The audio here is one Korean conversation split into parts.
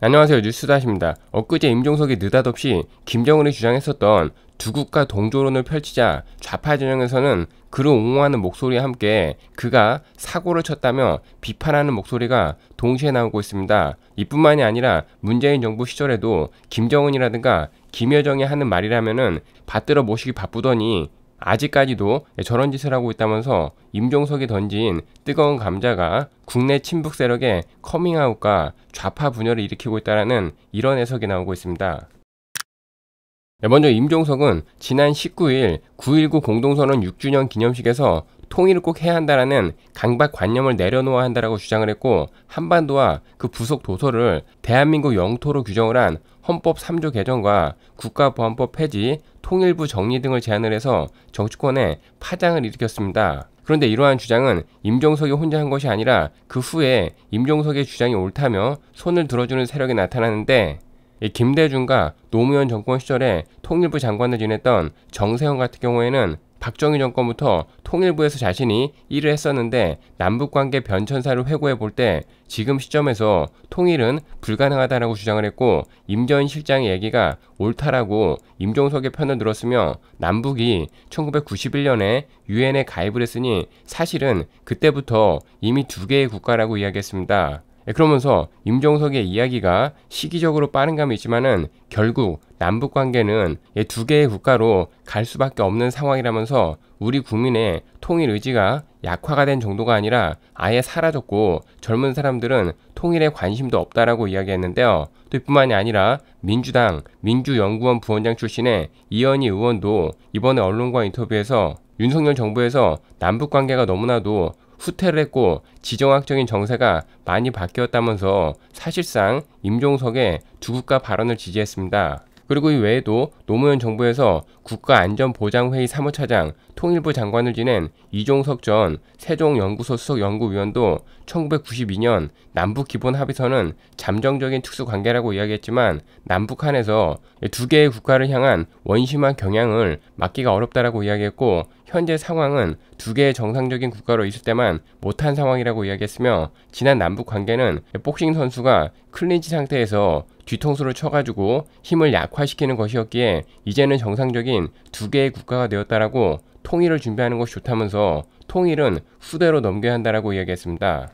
안녕하세요 뉴스다십니다. 엊그제 임종석이 느닷없이 김정은이 주장했었던 두 국가 동조론을 펼치자 좌파 진영에서는 그를 옹호하는 목소리와 함께 그가 사고를 쳤다며 비판하는 목소리가 동시에 나오고 있습니다. 이뿐만이 아니라 문재인 정부 시절에도 김정은이라든가 김여정이 하는 말이라면은 받들어 모시기 바쁘더니 아직까지도 저런 짓을 하고 있다면서 임종석이 던진 뜨거운 감자가 국내 친북 세력의 커밍아웃과 좌파 분열을 일으키고 있다라는 이런 해석이 나오고 있습니다. 네, 먼저 임종석은 지난 19일 9.19 공동선언 6주년 기념식에서 통일을 꼭 해야 한다라는 강박 관념을 내려놓아야 한다라고 주장을 했고 한반도와 그 부속 도서를 대한민국 영토로 규정을 한 헌법 3조 개정과 국가보안법 폐지, 통일부 정리 등을 제안을 해서 정치권에 파장을 일으켰습니다. 그런데 이러한 주장은 임종석이 혼자 한 것이 아니라 그 후에 임종석의 주장이 옳다며 손을 들어주는 세력이 나타나는데 김대중과 노무현 정권 시절에 통일부 장관을 지냈던 정세현 같은 경우에는 박정희 정권부터 통일부에서 자신이 일을 했었는데 남북관계 변천사를 회고해 볼 때 지금 시점에서 통일은 불가능하다라고 주장을 했고 임전 실장의 얘기가 옳다라고 임종석의 편을 들었으며 남북이 1991년에 유엔에 가입을 했으니 사실은 그때부터 이미 두 개의 국가라고 이야기했습니다. 예, 그러면서 임종석의 이야기가 시기적으로 빠른 감이 있지만은 결국 남북 관계는 두 개의 국가로 갈 수밖에 없는 상황이라면서 우리 국민의 통일 의지가 약화가 된 정도가 아니라 아예 사라졌고 젊은 사람들은 통일에 관심도 없다라고 이야기했는데요. 또뿐만이 아니라 민주당 민주연구원 부원장 출신의 이현희 의원도 이번에 언론과 인터뷰에서 윤석열 정부에서 남북 관계가 너무나도 후퇴를 했고 지정학적인 정세가 많이 바뀌었다면서 사실상 임종석의 두 국가 발언을 지지했습니다. 그리고 이 외에도 노무현 정부에서 국가안전보장회의 사무차장, 통일부 장관을 지낸 이종석 전 세종연구소 수석연구위원도 1992년 남북기본합의서는 잠정적인 특수관계라고 이야기했지만 남북한에서 두 개의 국가를 향한 원심한 경향을 막기가 어렵다라고 이야기했고 현재 상황은 두 개의 정상적인 국가로 있을 때만 못한 상황이라고 이야기했으며 지난 남북 관계는 복싱 선수가 클린치 상태에서 뒤통수를 쳐가지고 힘을 약화시키는 것이었기에 이제는 정상적인 두 개의 국가가 되었다라고 통일을 준비하는 것이 좋다면서 통일은 후대로 넘겨야 한다라고 이야기했습니다.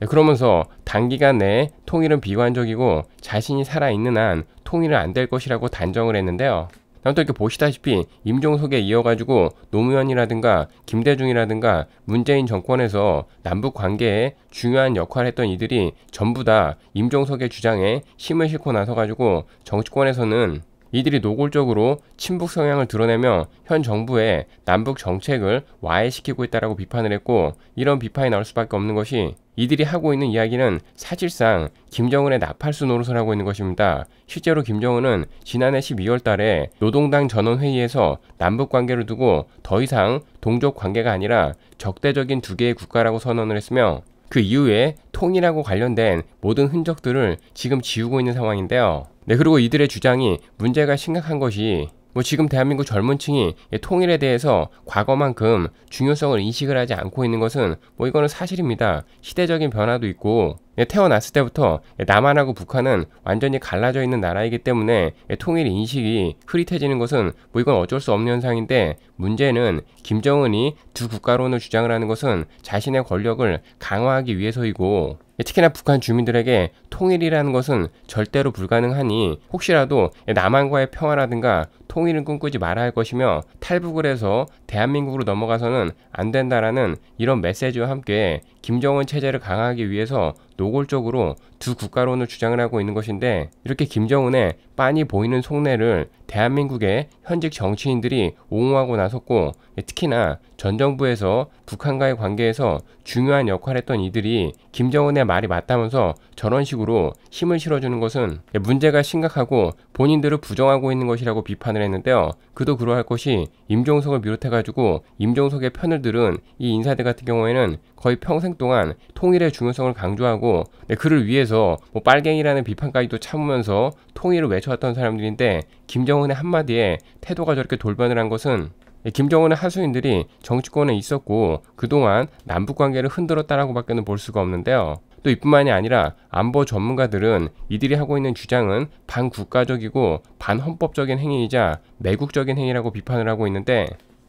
네, 그러면서 단기간 내에 통일은 비관적이고 자신이 살아있는 한 통일은 안 될 것이라고 단정을 했는데요. 다음 또 이렇게 보시다시피 임종석에 이어가지고 노무현이라든가 김대중이라든가 문재인 정권에서 남북 관계에 중요한 역할을 했던 이들이 전부 다 임종석의 주장에 힘을 싣고 나서가지고 정치권에서는 이들이 노골적으로 친북 성향을 드러내며 현 정부의 남북 정책을 와해시키고 있다라고 비판을 했고 이런 비판이 나올 수밖에 없는 것이 이들이 하고 있는 이야기는 사실상 김정은의 나팔수 노릇을 하고 있는 것입니다. 실제로 김정은은 지난해 12월 달에 노동당 전원회의에서 남북 관계를 두고 더 이상 동족 관계가 아니라 적대적인 두 개의 국가라고 선언을 했으며 그 이후에 통일하고 관련된 모든 흔적들을 지금 지우고 있는 상황인데요. 네, 그리고 이들의 주장이 문제가 심각한 것이 뭐 지금 대한민국 젊은 층이 통일에 대해서 과거만큼 중요성을 인식을 하지 않고 있는 것은 뭐 이거는 사실입니다. 시대적인 변화도 있고 예, 태어났을 때부터 예, 남한하고 북한은 완전히 갈라져 있는 나라이기 때문에 예, 통일 인식이 흐릿해지는 것은 뭐 이건 어쩔 수 없는 현상인데 문제는 김정은이 두 국가론을 주장을 하는 것은 자신의 권력을 강화하기 위해서이고 특히나 북한 주민들에게 통일이라는 것은 절대로 불가능하니 혹시라도 남한과의 평화라든가 통일을 꿈꾸지 말아야 할 것이며 탈북을 해서 대한민국으로 넘어가서는 안 된다라는 이런 메시지와 함께 김정은 체제를 강화하기 위해서 노골적으로 두 국가론을 주장을 하고 있는 것인데 이렇게 김정은의 빤히 보이는 속내를 대한민국의 현직 정치인들이 옹호하고 나섰고 특히나 전 정부에서 북한과의 관계에서 중요한 역할을 했던 이들이 김정은의 말이 맞다면서 저런 식으로 힘을 실어주는 것은 문제가 심각하고 본인들을 부정하고 있는 것이라고 비판을 했는데요. 그도 그러할 것이 임종석을 비롯해가지고 임종석의 편을 들은 이 인사들 같은 경우에는 거의 평생 동안 통일의 중요성을 강조하고 네, 그를 위해서 뭐 빨갱이라는 비판까지도 참으면서 통일을 외쳐왔던 사람들인데 김정은의 한마디에 태도가 저렇게 돌변을 한 것은 김정은의 하수인들이 정치권에 있었고 그동안 남북 관계를 흔들었다라고 밖에는 볼 수가 없는데요. 또 이뿐만이 아니라 안보 전문가들은 이들이 하고 있는 주장은 반국가적이고 반헌법적인 행위이자 내국적인 행위라고 비판을 하고 있는데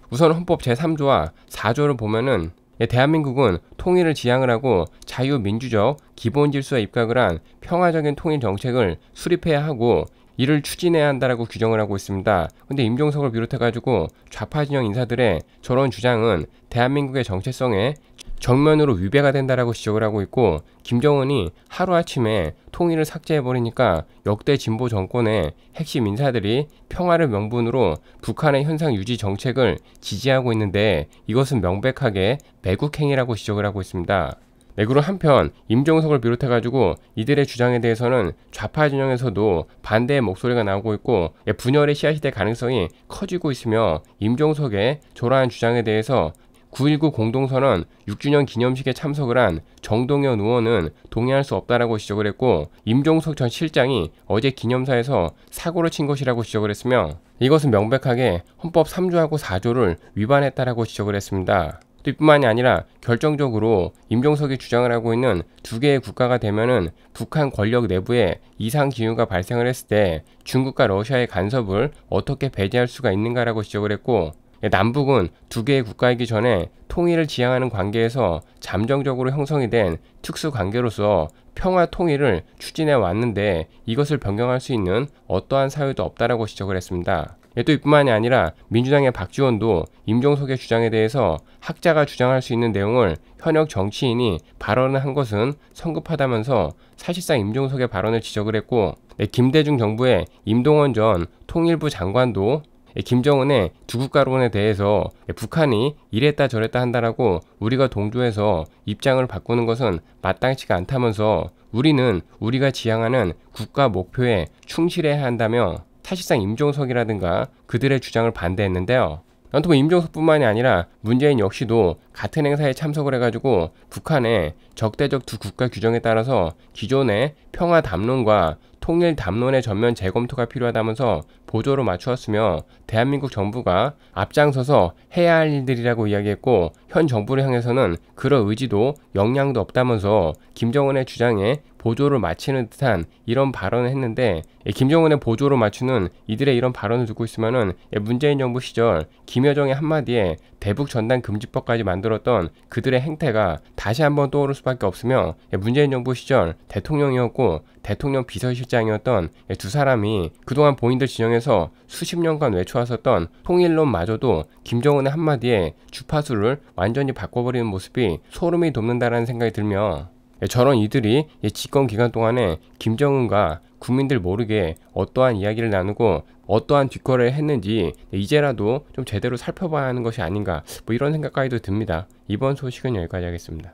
우선 헌법 제3조와 4조를 보면은 예, 대한민국은 통일을 지향을 하고 자유민주적 기본 질서에 입각을 한 평화적인 통일 정책을 수립해야 하고 이를 추진해야 한다라고 규정을 하고 있습니다. 근데 임종석을 비롯해 가지고 좌파 진영 인사들의 저런 주장은 대한민국의 정체성에 정면으로 위배가 된다라고 지적을 하고 있고 김정은이 하루아침에 통일을 삭제해버리니까 역대 진보 정권의 핵심 인사들이 평화를 명분으로 북한의 현상 유지 정책을 지지하고 있는데 이것은 명백하게 매국행위라고 지적을 하고 있습니다. 네, 그로 한편 임종석을 비롯해가지고 이들의 주장에 대해서는 좌파 진영에서도 반대의 목소리가 나오고 있고 예, 분열의 씨앗이 될 가능성이 커지고 있으며 임종석의 조러한 주장에 대해서 9.19 공동선언 6주년 기념식에 참석을 한 정동현 의원은 동의할 수 없다라고 지적을 했고 임종석 전 실장이 어제 기념사에서 사고를 친 것이라고 지적을 했으며 이것은 명백하게 헌법 3조하고 4조를 위반했다라고 지적을 했습니다. 뿐만이 아니라 결정적으로 임종석이 주장을 하고 있는 두 개의 국가가 되면은 북한 권력 내부에 이상 기후가 발생을 했을 때 중국과 러시아의 간섭을 어떻게 배제할 수가 있는가라고 지적을 했고 예, 남북은 두 개의 국가이기 전에 통일을 지향하는 관계에서 잠정적으로 형성이 된 특수 관계로서 평화 통일을 추진해 왔는데 이것을 변경할 수 있는 어떠한 사유도 없다라고 지적을 했습니다. 예, 또 이뿐만이 아니라 민주당의 박지원도 임종석의 주장에 대해서 학자가 주장할 수 있는 내용을 현역 정치인이 발언을 한 것은 성급하다면서 사실상 임종석의 발언을 지적을 했고 네, 김대중 정부의 임동원 전 통일부 장관도 예, 김정은의 두국가론에 대해서 예, 북한이 이랬다 저랬다 한다라고 우리가 동조해서 입장을 바꾸는 것은 마땅치가 않다면서 우리는 우리가 지향하는 국가 목표에 충실해야 한다며 사실상 임종석이라든가 그들의 주장을 반대했는데요. 또 뭐 임종석뿐만이 아니라 문재인 역시도 같은 행사에 참석을 해가지고 북한의 적대적 두 국가 규정에 따라서 기존의 평화 담론과 통일 담론의 전면 재검토가 필요하다면서 보조로 맞추었으며 대한민국 정부가 앞장서서 해야 할 일들이라고 이야기했고 현 정부를 향해서는 그런 의지도 역량도 없다면서 김정은의 주장에 보조를 맞히는 듯한 이런 발언을 했는데 예, 김정은의 보조로 맞추는 이들의 이런 발언을 듣고 있으면 예, 문재인 정부 시절 김여정의 한마디에 대북 전단 금지법까지 만들었던 그들의 행태가 다시 한번 떠오를 수밖에 없으며 예, 문재인 정부 시절 대통령이었고 대통령 비서실장이었던 예, 두 사람이 그동안 본인들 진영에서 수십 년간 외쳐왔었던 통일론마저도 김정은의 한마디에 주파수를 완전히 바꿔버리는 모습이 소름이 돋는다라는 생각이 들며 예, 저런 이들이 집권 기간 동안에 김정은과 국민들 모르게 어떠한 이야기를 나누고 어떠한 뒷거래를 했는지 이제라도 좀 제대로 살펴봐야 하는 것이 아닌가 뭐 이런 생각까지도 듭니다. 이번 소식은 여기까지 하겠습니다.